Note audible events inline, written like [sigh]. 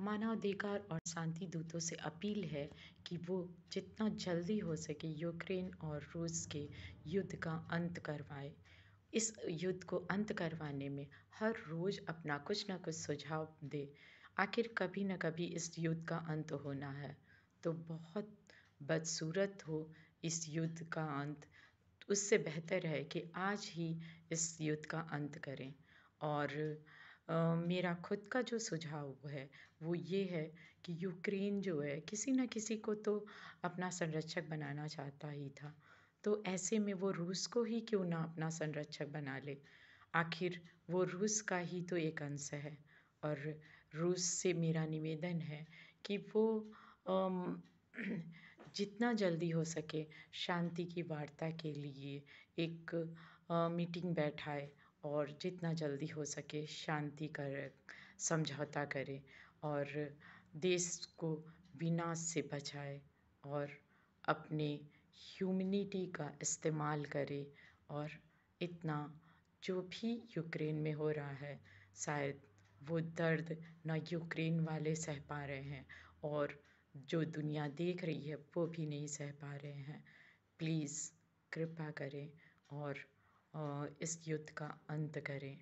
मानवाधिकार और शांति दूतों से अपील है कि वो जितना जल्दी हो सके यूक्रेन और रूस के युद्ध का अंत करवाए इस युद्ध को अंत करवाने में हर रोज़ अपना कुछ ना कुछ सुझाव दे आखिर कभी ना कभी इस युद्ध का अंत होना है तो बहुत बदसूरत हो इस युद्ध का अंत उससे बेहतर है कि आज ही इस युद्ध का अंत करें और मेरा खुद का जो सुझाव है वो ये है कि यूक्रेन जो है किसी न किसी को तो अपना संरक्षक बनाना चाहता ही था तो ऐसे में वो रूस को ही क्यों ना अपना संरक्षक बना ले आखिर वो रूस का ही तो एक अंश है और रूस से मेरा निवेदन है कि वो [clears throat] जितना जल्दी हो सके शांति की वार्ता के लिए एक मीटिंग बैठाए और जितना जल्दी हो सके शांति कर समझौता करें और देश को विनाश से बचाए और अपने ह्यूमिनिटी का इस्तेमाल करें और इतना जो भी यूक्रेन में हो रहा है शायद वो दर्द न यूक्रेन वाले सह पा रहे हैं और जो दुनिया देख रही है वो भी नहीं सह पा रहे हैं प्लीज़ कृपा करें और इस युद्ध का अंत करें